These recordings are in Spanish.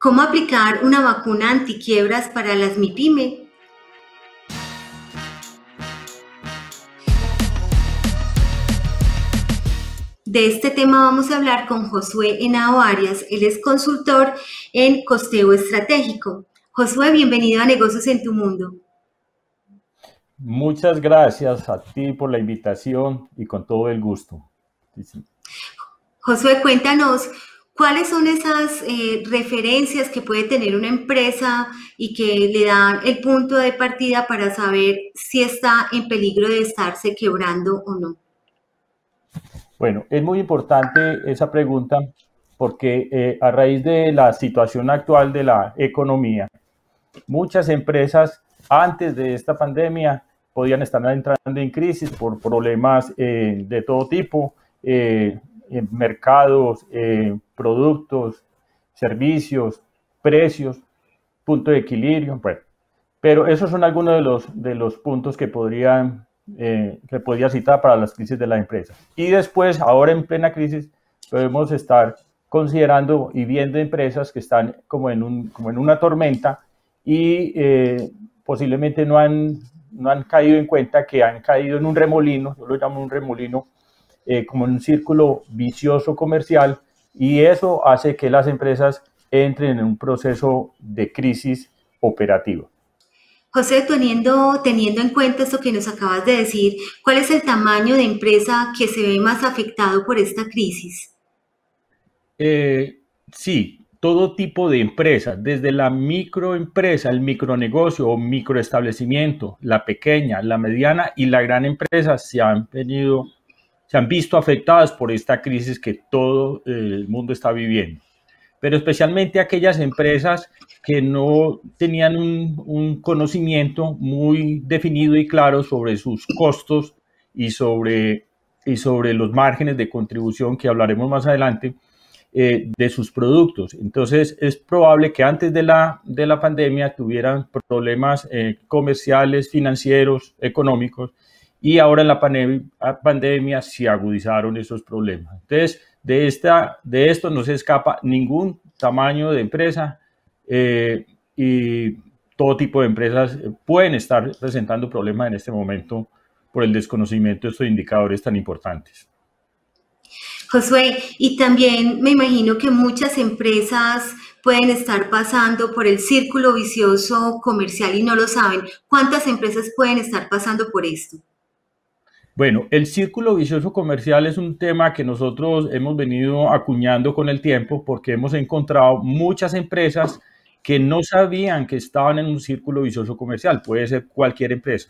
¿Cómo aplicar una vacuna antiquiebras para las MIPYME? De este tema vamos a hablar con Josué Henao Arias. Él es consultor en costeo estratégico. Josué, bienvenido a Negocios en tu Mundo. Muchas gracias a ti por la invitación y con todo el gusto. Josué, cuéntanos ¿Cuáles son esas eh, referencias que puede tener una empresa y que le dan el punto de partida para saber si está en peligro de estarse quebrando o no? Bueno, es muy importante esa pregunta porque eh, a raíz de la situación actual de la economía, muchas empresas antes de esta pandemia podían estar entrando en crisis por problemas eh, de todo tipo, eh, mercados, eh, productos, servicios, precios, punto de equilibrio, bueno. Pero esos son algunos de los, de los puntos que podrían eh, que podría citar para las crisis de la empresa. Y después, ahora en plena crisis, podemos estar considerando y viendo empresas que están como en, un, como en una tormenta y posiblemente no han, no han caído en cuenta que han caído en un remolino, yo lo llamo un remolino, eh, como en un círculo vicioso comercial y eso hace que las empresas entren en un proceso de crisis operativa. José, teniendo, teniendo en cuenta esto que nos acabas de decir, ¿cuál es el tamaño de empresa que se ve más afectado por esta crisis? Eh, sí, todo tipo de empresas, desde la microempresa, el micronegocio o microestablecimiento, la pequeña, la mediana y la gran empresa se han venido se han visto afectadas por esta crisis que todo el mundo está viviendo, pero especialmente aquellas empresas que no tenían un, conocimiento muy definido y claro sobre sus costos y sobre, y sobre los márgenes de contribución que hablaremos más adelante eh, de sus productos. Entonces es probable que antes de la, de la pandemia tuvieran problemas eh, comerciales, financieros, económicos y ahora en la pandemia se agudizaron esos problemas. Entonces, de, esta, de esto no se escapa ningún tamaño de empresa eh, y todo tipo de empresas eh, pueden estar presentando problemas en este momento por el desconocimiento de estos indicadores tan importantes. Josué, y también me imagino que muchas empresas pueden estar pasando por el círculo vicioso comercial y no lo saben. ¿Cuántas empresas pueden estar pasando por esto? Bueno, el círculo vicioso comercial es un tema que nosotros hemos venido acuñando con el tiempo porque hemos encontrado muchas empresas que no sabían que estaban en un círculo vicioso comercial, puede ser cualquier empresa.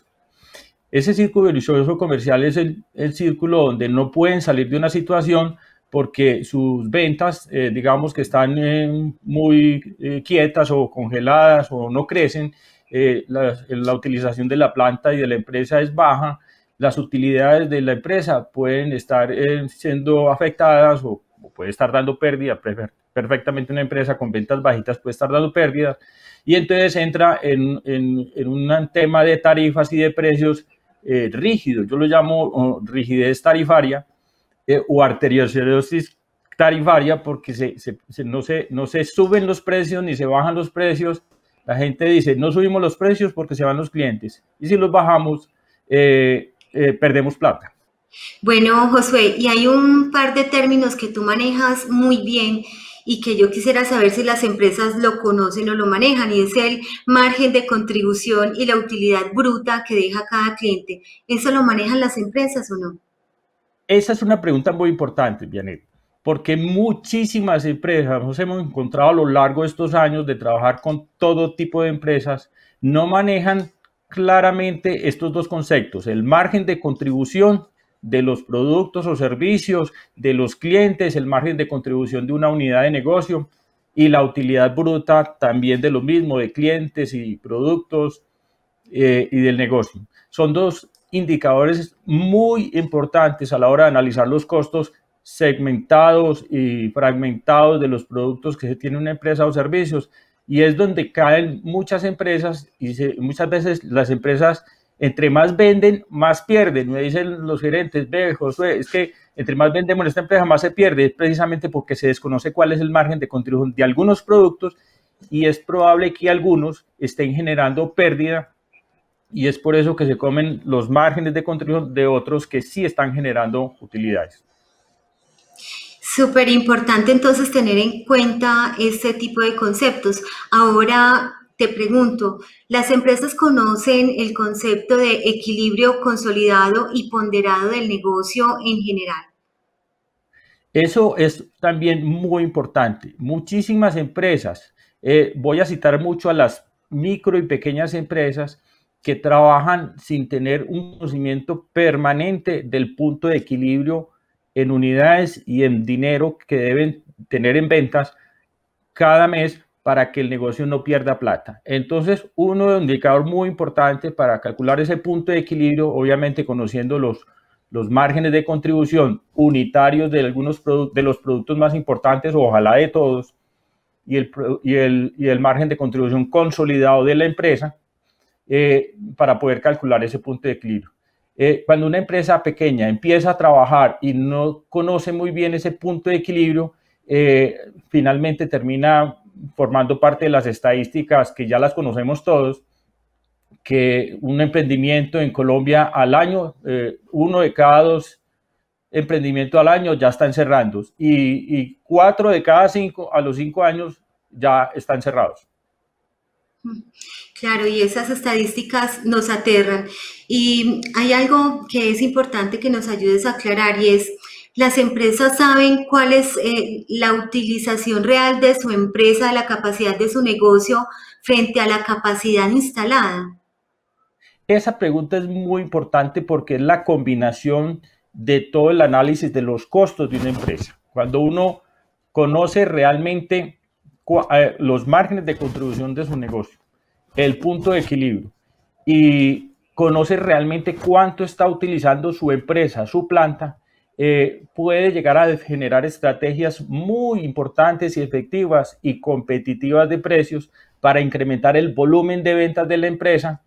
Ese círculo vicioso comercial es el, círculo donde no pueden salir de una situación porque sus ventas, eh, digamos que están eh, muy eh, quietas o congeladas o no crecen, la, la utilización de la planta y de la empresa es baja las utilidades de la empresa pueden estar eh, siendo afectadas o, puede estar dando pérdida. Pues, perfectamente una empresa con ventas bajitas puede estar dando pérdidas. Y entonces entra en, en, un tema de tarifas y de precios eh, rígido. Yo lo llamo rigidez tarifaria eh, o arteriosclerosis tarifaria porque no, se, no se suben los precios ni se bajan los precios. La gente dice, no subimos los precios porque se van los clientes. Y si los bajamos, eh, eh, perdemos plata. Bueno, Josué, y hay un par de términos que tú manejas muy bien y que yo quisiera saber si las empresas lo conocen o lo manejan, y es el margen de contribución y la utilidad bruta que deja cada cliente. ¿Eso lo manejan las empresas o no? Esa es una pregunta muy importante, Vianet, porque muchísimas empresas nos hemos encontrado a lo largo de estos años de trabajar con todo tipo de empresas, no manejan claramente estos dos conceptos, el margen de contribución de los productos o servicios, de los clientes, el margen de contribución de una unidad de negocio y la utilidad bruta también de lo mismo, de clientes y productos eh, y del negocio. Son dos indicadores muy importantes a la hora de analizar los costos segmentados y fragmentados de los productos que se tiene una empresa o servicios y es donde caen muchas empresas y muchas veces las empresas entre más venden, más pierden. Me dicen los gerentes, ve es que entre más vendemos esta empresa, más se pierde, es precisamente porque se desconoce cuál es el margen de contribución de algunos productos y es probable que algunos estén generando pérdida y es por eso que se comen los márgenes de contribución de otros que sí están generando utilidades. Súper importante entonces tener en cuenta este tipo de conceptos. Ahora te pregunto, ¿las empresas conocen el concepto de equilibrio consolidado y ponderado del negocio en general? Eso es también muy importante. Muchísimas empresas, eh, voy a citar mucho a las micro y pequeñas empresas que trabajan sin tener un conocimiento permanente del punto de equilibrio en unidades y en dinero que deben tener en ventas cada mes para que el negocio no pierda plata. Entonces, uno de un indicador muy importante para calcular ese punto de equilibrio, obviamente conociendo los, los márgenes de contribución unitarios de algunos de los productos más importantes, ojalá de todos, y el, y el, margen de contribución consolidado de la empresa, eh, para poder calcular ese punto de equilibrio. Eh, cuando una empresa pequeña empieza a trabajar y no conoce muy bien ese punto de equilibrio, eh, finalmente termina formando parte de las estadísticas que ya las conocemos todos, que un emprendimiento en Colombia al año, eh, uno de cada dos emprendimientos al año ya está cerrando y, y, cuatro de cada cinco a los cinco años ya están cerrados. Mm. Claro, y esas estadísticas nos aterran. Y hay algo que es importante que nos ayudes a aclarar y es, las empresas saben cuál es eh, la utilización real de su empresa, la capacidad de su negocio frente a la capacidad instalada. Esa pregunta es muy importante porque es la combinación de todo el análisis de los costos de una empresa. Cuando uno conoce realmente eh, los márgenes de contribución de su negocio, el punto de equilibrio y conoce realmente cuánto está utilizando su empresa, su planta, eh, puede llegar a generar estrategias muy importantes y efectivas y competitivas de precios para incrementar el volumen de ventas de la empresa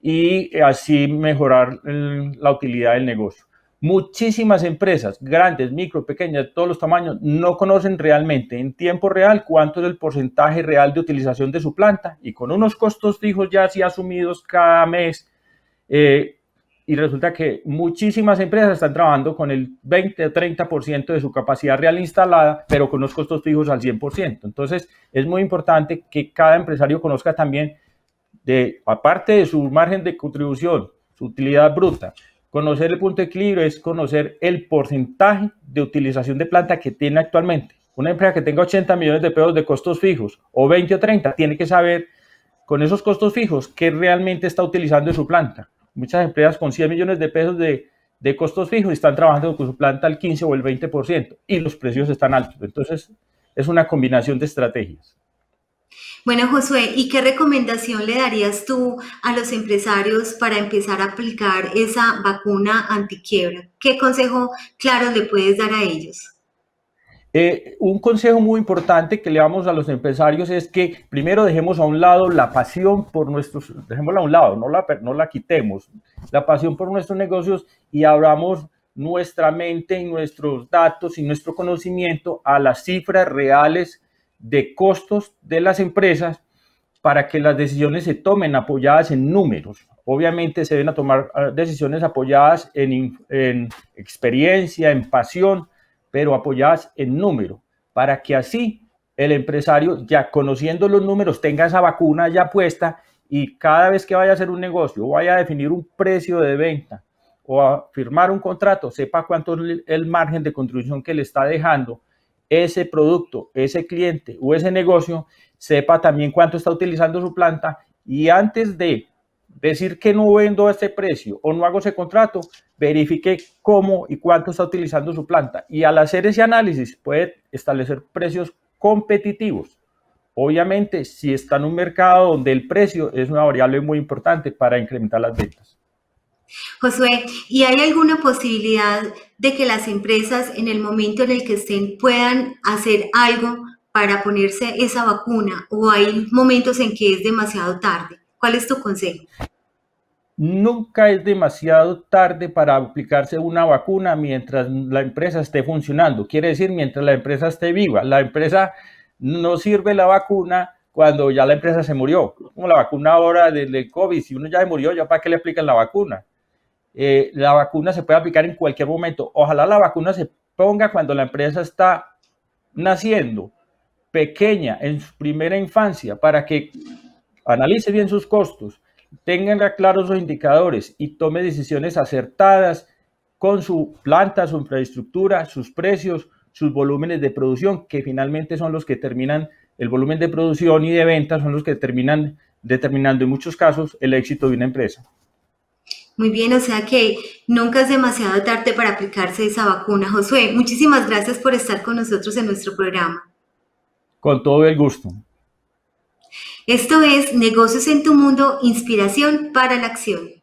y así mejorar la utilidad del negocio. Muchísimas empresas, grandes, micro, pequeñas, todos los tamaños, no conocen realmente en tiempo real cuánto es el porcentaje real de utilización de su planta y con unos costos fijos ya así asumidos cada mes. Eh, y resulta que muchísimas empresas están trabajando con el 20 o 30% de su capacidad real instalada, pero con los costos fijos al 100%. Entonces, es muy importante que cada empresario conozca también, de, aparte de su margen de contribución, su utilidad bruta, Conocer el punto de equilibrio es conocer el porcentaje de utilización de planta que tiene actualmente. Una empresa que tenga 80 millones de pesos de costos fijos o 20 o 30 tiene que saber con esos costos fijos qué realmente está utilizando en su planta. Muchas empresas con 100 millones de pesos de, costos fijos están trabajando con su planta al 15 o el 20% y los precios están altos. Entonces, es una combinación de estrategias. Bueno, Josué, ¿y qué recomendación le darías tú a los empresarios para empezar a aplicar esa vacuna antiquiebra? ¿Qué consejo claro le puedes dar a ellos? Eh, un consejo muy importante que le damos a los empresarios es que primero dejemos a un lado la pasión por nuestros, dejémosla a un lado, no la, no la quitemos, la pasión por nuestros negocios y abramos nuestra mente y nuestros datos y nuestro conocimiento a las cifras reales de costos de las empresas para que las decisiones se tomen apoyadas en números. Obviamente se deben tomar decisiones apoyadas en, experiencia, en pasión, pero apoyadas en número, para que así el empresario, ya conociendo los números, tenga esa vacuna ya puesta y cada vez que vaya a hacer un negocio, vaya a definir un precio de venta o a firmar un contrato, sepa cuánto es el margen de contribución que le está dejando ese producto, ese cliente o ese negocio sepa también cuánto está utilizando su planta y antes de decir que no vendo a este precio o no hago ese contrato, verifique cómo y cuánto está utilizando su planta. Y al hacer ese análisis puede establecer precios competitivos. Obviamente, si está en un mercado donde el precio es una variable muy importante para incrementar las ventas. Josué, ¿y hay alguna posibilidad de que las empresas en el momento en el que estén puedan hacer algo para ponerse esa vacuna o hay momentos en que es demasiado tarde? ¿Cuál es tu consejo? Nunca es demasiado tarde para aplicarse una vacuna mientras la empresa esté funcionando. Quiere decir, mientras la empresa esté viva. La empresa no sirve la vacuna cuando ya la empresa se murió. Como la vacuna ahora del COVID, si uno ya se murió, ¿ya para qué le aplican la vacuna? Eh, la vacuna se puede aplicar en cualquier momento. Ojalá la vacuna se ponga cuando la empresa está naciendo, pequeña, en su primera infancia, para que analice bien sus costos, tenga claros los indicadores y tome decisiones acertadas con su planta, su infraestructura, sus precios, sus volúmenes de producción, que finalmente son los que terminan, el volumen de producción y de ventas son los que terminan determinando en muchos casos el éxito de una empresa. Muy bien, o sea que nunca es demasiado tarde para aplicarse esa vacuna. Josué, muchísimas gracias por estar con nosotros en nuestro programa. Con todo el gusto. Esto es Negocios en tu Mundo, Inspiración para la Acción.